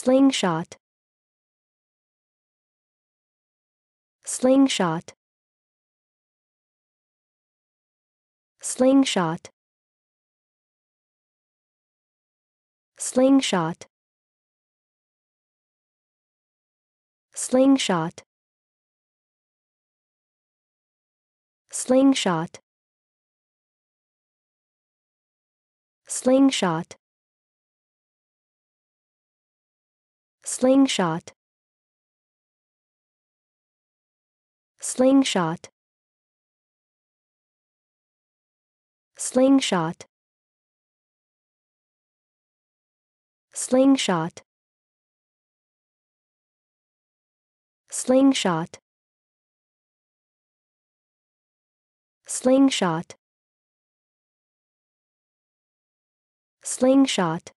slingshot slingshot slingshot slingshot slingshot slingshot slingshot slingshot slingshot slingshot slingshot slingshot slingshot slingshot